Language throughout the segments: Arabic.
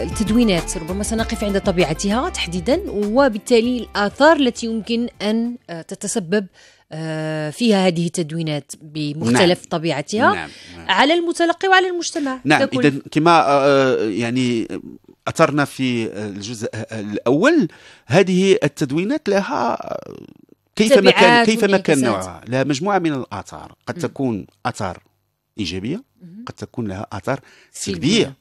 التدوينات ربما سنقف عند طبيعتها تحديدا وبالتالي الآثار التي يمكن أن آه، تتسبب آه، فيها هذه التدوينات بمختلف نعم. طبيعتها نعم. نعم. على المتلقي وعلى المجتمع نعم إذا كما آه، يعني أثرنا في الجزء الأول هذه التدوينات لها كيف ما كان كيف ما كان نوعها لها مجموعة من الآثار قد تكون أثر إيجابية قد تكون لها آثار سلبية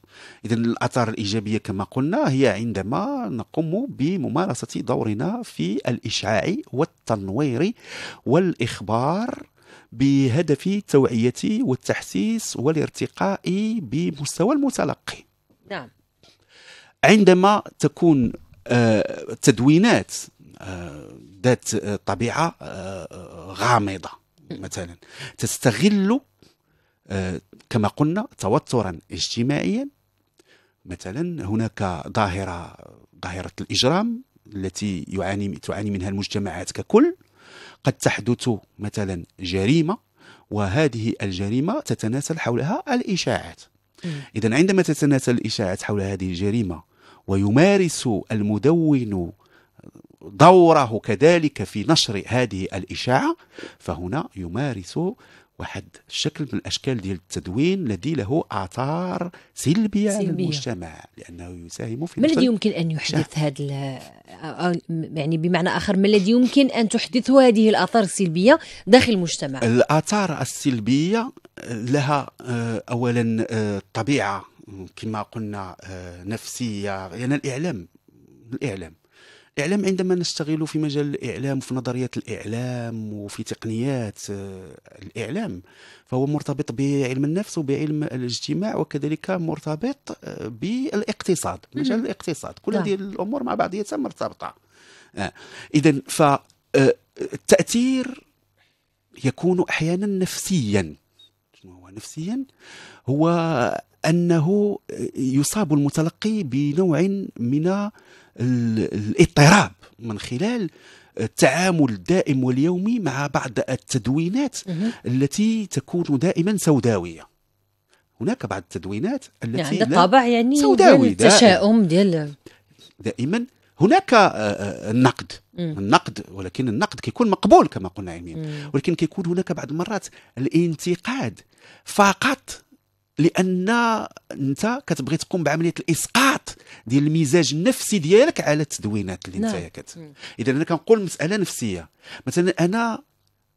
إذا الآثار الإيجابية كما قلنا هي عندما نقوم بممارسة دورنا في الإشعاع والتنوير والإخبار بهدف التوعيه والتحسيس والارتقاء بمستوى المتلقي نعم عندما تكون آه، تدوينات آه، ذات آه، طبيعة غامضة مثلا تستغل آه، كما قلنا توترا اجتماعيا مثلا هناك ظاهره ظاهره الاجرام التي يعاني تعاني منها المجتمعات ككل قد تحدث مثلا جريمه وهذه الجريمه تتناسل حولها الاشاعات اذا عندما تتناسل الاشاعات حول هذه الجريمه ويمارس المدون دوره كذلك في نشر هذه الإشاعة فهنا يمارس واحد الشكل من الاشكال ديال التدوين الذي له اثار سلبيه, سلبية. على المجتمع لانه يساهم في ما الذي يمكن ان يحدث هذا يعني بمعنى اخر ما الذي يمكن ان تحدثه هذه الاثار السلبيه داخل المجتمع الاثار السلبيه لها آه، اولا آه، طبيعه كما قلنا آه، نفسيه يعني الاعلام الاعلام الإعلام عندما نستغل في مجال الإعلام وفي نظريات الإعلام وفي تقنيات آه، الإعلام فهو مرتبط بعلم النفس وبعلم الاجتماع وكذلك مرتبط آه، بالاقتصاد مجال الاقتصاد كل هذه الأمور مع بعضها مرتبطة آه، إذا فالتأثير يكون أحيانا نفسيا شنو هو نفسيا هو انه يصاب المتلقي بنوع من الاضطراب من خلال التعامل الدائم واليومي مع بعض التدوينات التي تكون دائما سوداويه هناك بعض التدوينات التي يعني طابع يعني سوداوي ديال التشاؤم ديال دائما هناك آه، آه، النقد النقد ولكن النقد كيكون مقبول كما قلنا علميا ولكن كيكون هناك بعض المرات الانتقاد فقط لان انت كتبغي تقوم بعمليه الاسقاط ديال المزاج النفسي ديالك على التدوينات اللي انت كت اذا انا كنقول مساله نفسيه مثلا انا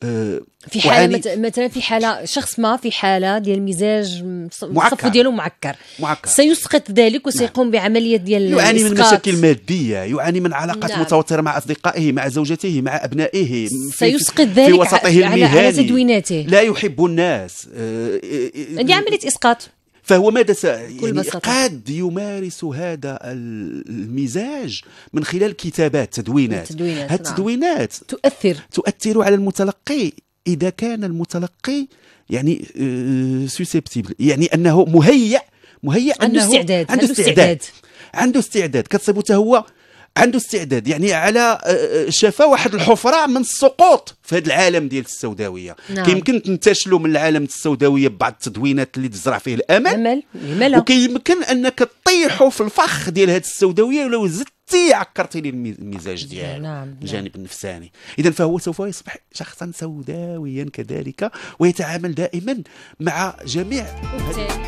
آه، في حاله وعاني... مثلا في حاله شخص ما في حاله ديال مزاج الصف ديالو معكر معكر سيسقط ذلك وسيقوم نعم. بعمليه ديال يعاني من مشاكل ماديه يعاني من علاقات نعم. متوتره مع اصدقائه مع زوجته مع ابنائه سيسقط ذلك في وسطه على, على تدويناته لا يحب الناس آه، آه، عندي عمليه اسقاط فهو ماذا س... يعني قد يمارس هذا المزاج من خلال كتابات تدوينات هذه نعم. التدوينات نعم. تؤثر تؤثر على المتلقي اذا كان المتلقي يعني سوسيبتيبل آه، يعني انه مهيأ مهيأ عنده استعداد عنده استعداد عنده استعداد كتصيبو هو عنده استعداد يعني على آه، آه، شفا واحد الحفره من السقوط في هذا العالم ديال السوداويه نعم. كيمكن تنتشلوا من العالم السوداويه ببعض التدوينات اللي تزرع فيه الامل الامل وكيمكن انك تطيحوا في الفخ ديال هذه السوداويه ولو زدتي عكرتي لي المزاج ديالو نعم. نعم. الجانب النفساني اذا فهو سوف يصبح شخصا سوداويا كذلك ويتعامل دائما مع جميع